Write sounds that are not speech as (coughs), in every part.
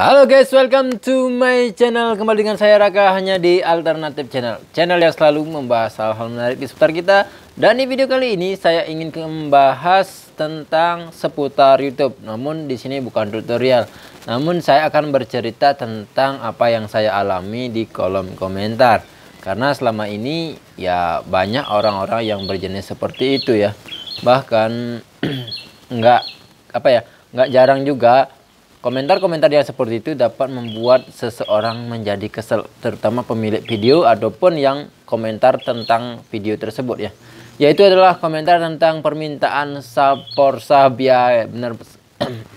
Halo guys, welcome to my channel Kembali dengan saya Raka hanya di Alternatif Channel Channel yang selalu membahas hal-hal menarik di seputar kita Dan di video kali ini saya ingin membahas tentang seputar Youtube Namun di sini bukan tutorial Namun saya akan bercerita tentang apa yang saya alami di kolom komentar Karena selama ini ya banyak orang-orang yang berjenis seperti itu ya Bahkan (clears throat) nggak apa ya nggak jarang juga Komentar-komentar yang seperti itu dapat membuat seseorang menjadi kesel, terutama pemilik video ataupun yang komentar tentang video tersebut ya. Yaitu adalah komentar tentang permintaan support sabia benar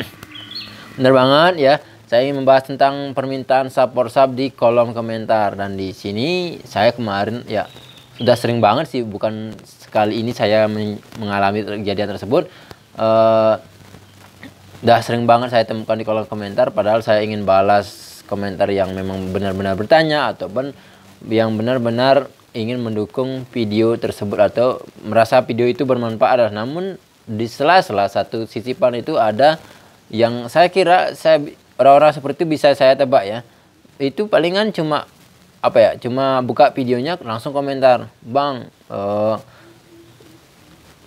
(coughs) benar banget ya. Saya ingin membahas tentang permintaan sub di kolom komentar dan di sini saya kemarin ya sudah sering banget sih bukan sekali ini saya mengalami kejadian tersebut. Uh, Udah sering banget saya temukan di kolom komentar padahal saya ingin balas komentar yang memang benar-benar bertanya ataupun yang benar-benar ingin mendukung video tersebut atau merasa video itu bermanfaat. Namun di sela-sela satu sisipan itu ada yang saya kira saya orang-orang seperti itu bisa saya tebak ya. Itu palingan cuma apa ya? Cuma buka videonya langsung komentar, "Bang, uh,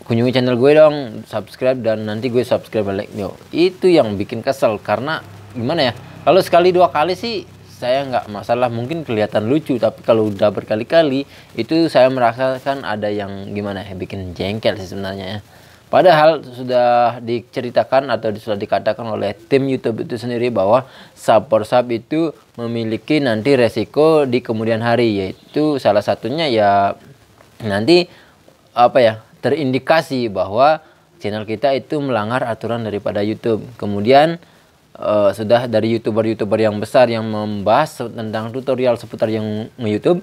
kunjungi channel gue dong subscribe dan nanti gue subscribe balik yo itu yang bikin kesel karena gimana ya kalau sekali dua kali sih saya nggak masalah mungkin kelihatan lucu tapi kalau udah berkali-kali itu saya merasakan ada yang gimana ya bikin jengkel sih sebenarnya ya. Padahal sudah diceritakan atau sudah dikatakan oleh tim YouTube itu sendiri bahwa support sub itu memiliki nanti resiko di kemudian hari yaitu salah satunya ya nanti apa ya terindikasi bahwa channel kita itu melanggar aturan daripada YouTube. Kemudian uh, sudah dari youtuber-youtuber yang besar yang membahas tentang tutorial seputar yang YouTube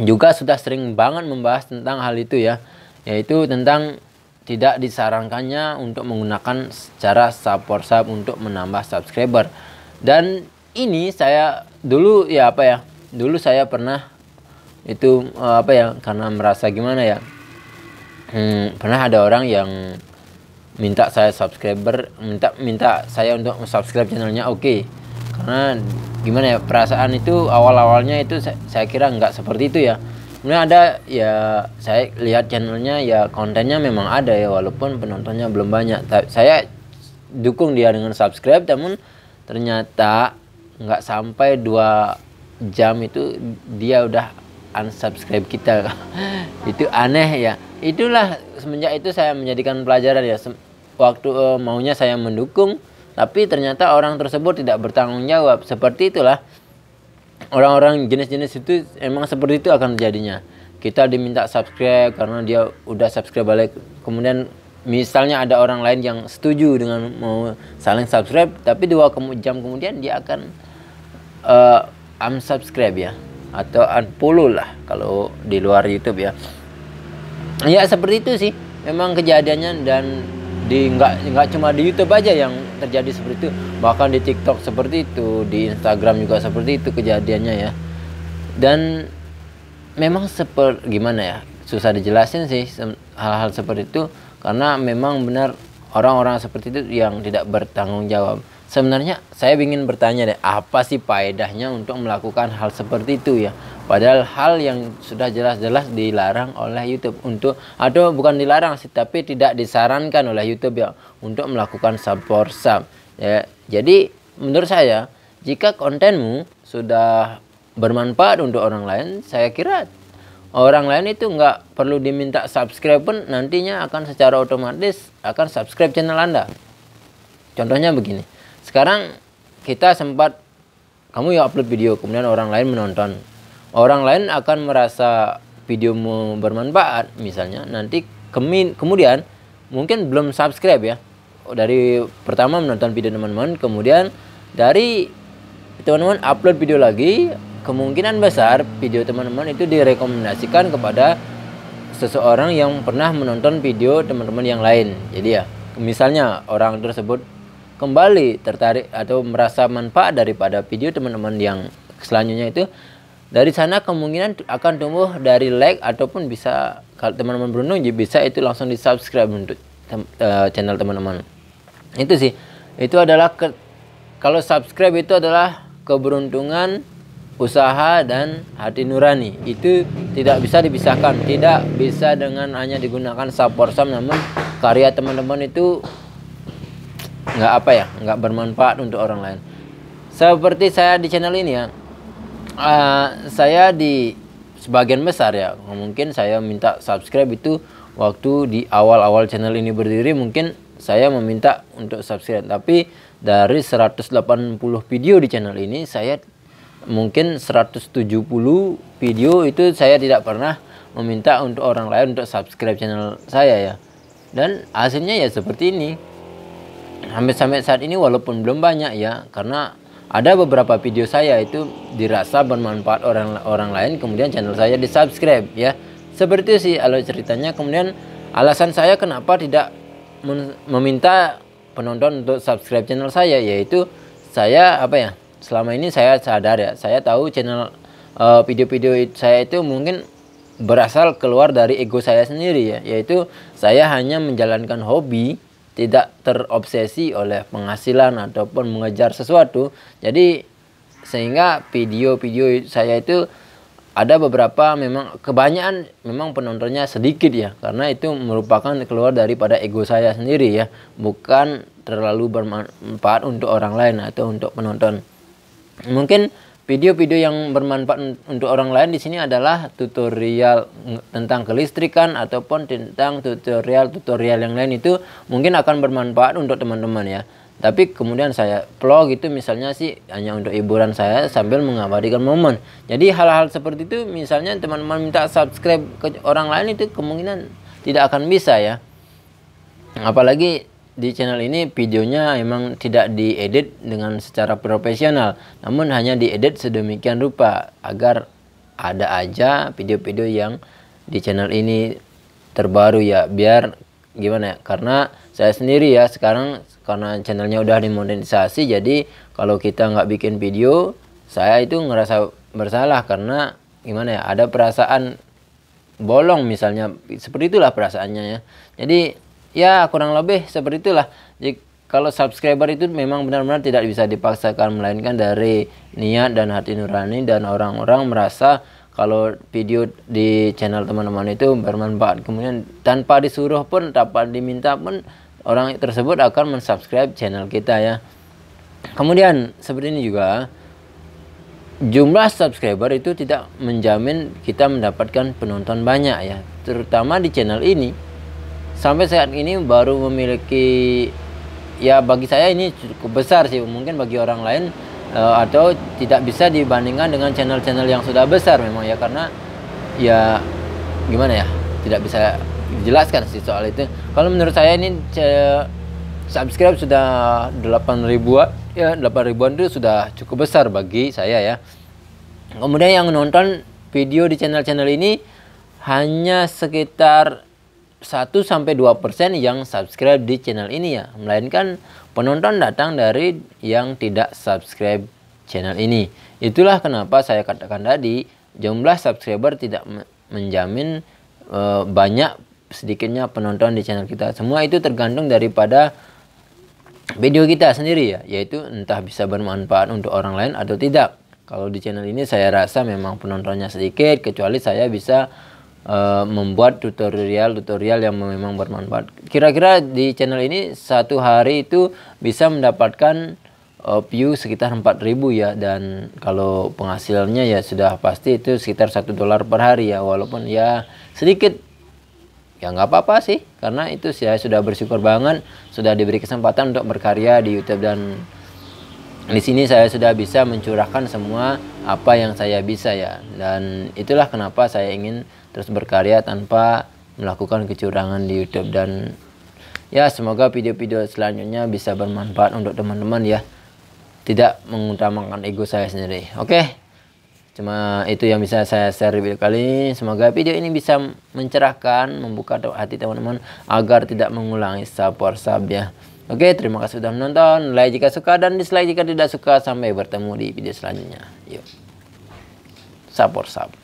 juga sudah sering banget membahas tentang hal itu ya, yaitu tentang tidak disarankannya untuk menggunakan secara support sub untuk menambah subscriber. Dan ini saya dulu ya apa ya? Dulu saya pernah itu eh, apa ya karena merasa gimana ya hmm, pernah ada orang yang minta saya subscriber minta minta saya untuk subscribe channelnya oke okay. karena gimana ya perasaan itu awal awalnya itu saya, saya kira nggak seperti itu ya ini ada ya saya lihat channelnya ya kontennya memang ada ya walaupun penontonnya belum banyak tapi saya dukung dia dengan subscribe namun ternyata nggak sampai dua jam itu dia udah unsubscribe kita (laughs) itu aneh ya itulah semenjak itu saya menjadikan pelajaran ya waktu uh, maunya saya mendukung tapi ternyata orang tersebut tidak bertanggung jawab seperti itulah orang-orang jenis-jenis itu emang seperti itu akan terjadinya kita diminta subscribe karena dia udah subscribe balik kemudian misalnya ada orang lain yang setuju dengan mau saling subscribe tapi dua jam kemudian dia akan uh, unsubscribe ya atau unfollow lah kalau di luar YouTube ya ya seperti itu sih memang kejadiannya dan di nggak nggak cuma di YouTube aja yang terjadi seperti itu bahkan di TikTok seperti itu di Instagram juga seperti itu kejadiannya ya dan memang seperti gimana ya susah dijelasin sih hal-hal seperti itu karena memang benar orang-orang seperti itu yang tidak bertanggung jawab. Sebenarnya saya ingin bertanya deh, apa sih faedahnya untuk melakukan hal seperti itu ya? Padahal hal yang sudah jelas-jelas dilarang oleh YouTube untuk atau bukan dilarang sih, tapi tidak disarankan oleh YouTube ya untuk melakukan sub for Ya, jadi menurut saya jika kontenmu sudah bermanfaat untuk orang lain, saya kira orang lain itu nggak perlu diminta subscribe pun nantinya akan secara otomatis akan subscribe channel Anda. Contohnya begini, sekarang kita sempat kamu ya upload video kemudian orang lain menonton. Orang lain akan merasa videomu bermanfaat misalnya nanti kemin, kemudian mungkin belum subscribe ya. Dari pertama menonton video teman-teman kemudian dari teman-teman upload video lagi kemungkinan besar video teman-teman itu direkomendasikan kepada seseorang yang pernah menonton video teman-teman yang lain. Jadi ya, misalnya orang tersebut kembali tertarik atau merasa manfaat daripada video teman-teman yang selanjutnya itu dari sana kemungkinan akan tumbuh dari like ataupun bisa kalau teman-teman beruntung ya bisa itu langsung di subscribe untuk tem uh, channel teman-teman itu sih itu adalah ke, kalau subscribe itu adalah keberuntungan usaha dan hati nurani itu tidak bisa dipisahkan tidak bisa dengan hanya digunakan support sam namun karya teman-teman itu nggak apa ya nggak bermanfaat untuk orang lain seperti saya di channel ini ya uh, saya di sebagian besar ya mungkin saya minta subscribe itu waktu di awal-awal channel ini berdiri mungkin saya meminta untuk subscribe tapi dari 180 video di channel ini saya mungkin 170 video itu saya tidak pernah meminta untuk orang lain untuk subscribe channel saya ya dan hasilnya ya seperti ini hampir sampai saat ini walaupun belum banyak ya karena ada beberapa video saya itu dirasa bermanfaat orang orang lain kemudian channel saya di subscribe ya seperti sih alur ceritanya kemudian alasan saya kenapa tidak meminta penonton untuk subscribe channel saya yaitu saya apa ya selama ini saya sadar ya saya tahu channel eh, video-video uh, saya itu mungkin berasal keluar dari ego saya sendiri ya yaitu saya hanya menjalankan hobi tidak terobsesi oleh penghasilan ataupun mengejar sesuatu jadi sehingga video-video saya itu ada beberapa memang kebanyakan memang penontonnya sedikit ya karena itu merupakan keluar daripada ego saya sendiri ya bukan terlalu bermanfaat untuk orang lain atau untuk penonton mungkin video-video yang bermanfaat untuk orang lain di sini adalah tutorial tentang kelistrikan ataupun tentang tutorial-tutorial yang lain itu mungkin akan bermanfaat untuk teman-teman ya. Tapi kemudian saya vlog itu misalnya sih hanya untuk hiburan saya sambil mengabadikan momen. Jadi hal-hal seperti itu misalnya teman-teman minta subscribe ke orang lain itu kemungkinan tidak akan bisa ya. Apalagi di channel ini videonya emang tidak diedit dengan secara profesional, namun hanya diedit sedemikian rupa agar ada aja video-video yang di channel ini terbaru ya, biar gimana ya? Karena saya sendiri ya sekarang karena channelnya udah dimonetisasi, jadi kalau kita nggak bikin video, saya itu ngerasa bersalah karena gimana ya? Ada perasaan bolong misalnya, seperti itulah perasaannya ya. Jadi Ya, kurang lebih seperti itulah. Jadi, kalau subscriber itu memang benar-benar tidak bisa dipaksakan melainkan dari niat dan hati nurani dan orang-orang merasa kalau video di channel teman-teman itu bermanfaat. Kemudian tanpa disuruh pun, tanpa diminta pun orang tersebut akan mensubscribe channel kita ya. Kemudian seperti ini juga jumlah subscriber itu tidak menjamin kita mendapatkan penonton banyak ya terutama di channel ini sampai saat ini baru memiliki ya bagi saya ini cukup besar sih mungkin bagi orang lain uh, atau tidak bisa dibandingkan dengan channel-channel yang sudah besar memang ya karena ya gimana ya tidak bisa dijelaskan sih soal itu kalau menurut saya ini subscribe sudah 8 ribuan ya 8 ribuan itu sudah cukup besar bagi saya ya kemudian yang nonton video di channel-channel ini hanya sekitar 1 sampai 2 yang subscribe di channel ini ya, melainkan penonton datang dari yang tidak subscribe channel ini. Itulah kenapa saya katakan tadi jumlah subscriber tidak menjamin e, banyak sedikitnya penonton di channel kita. Semua itu tergantung daripada video kita sendiri ya, yaitu entah bisa bermanfaat untuk orang lain atau tidak. Kalau di channel ini saya rasa memang penontonnya sedikit kecuali saya bisa Eh, membuat tutorial-tutorial yang memang bermanfaat. Kira-kira di channel ini satu hari itu bisa mendapatkan uh, view sekitar 4000 ya dan kalau penghasilannya ya sudah pasti itu sekitar satu dolar per hari ya walaupun ya sedikit ya nggak apa-apa sih karena itu saya sudah bersyukur banget sudah diberi kesempatan untuk berkarya di YouTube dan di sini saya sudah bisa mencurahkan semua apa yang saya bisa ya dan itulah kenapa saya ingin terus berkarya tanpa melakukan kecurangan di YouTube dan ya semoga video-video selanjutnya bisa bermanfaat untuk teman-teman ya tidak mengutamakan ego saya sendiri oke okay? cuma itu yang bisa saya share video kali ini semoga video ini bisa mencerahkan membuka hati teman-teman agar tidak mengulangi sabar sab ya Oke, terima kasih sudah menonton. Like jika suka dan dislike jika tidak suka. Sampai bertemu di video selanjutnya. Yuk. sabar sabar.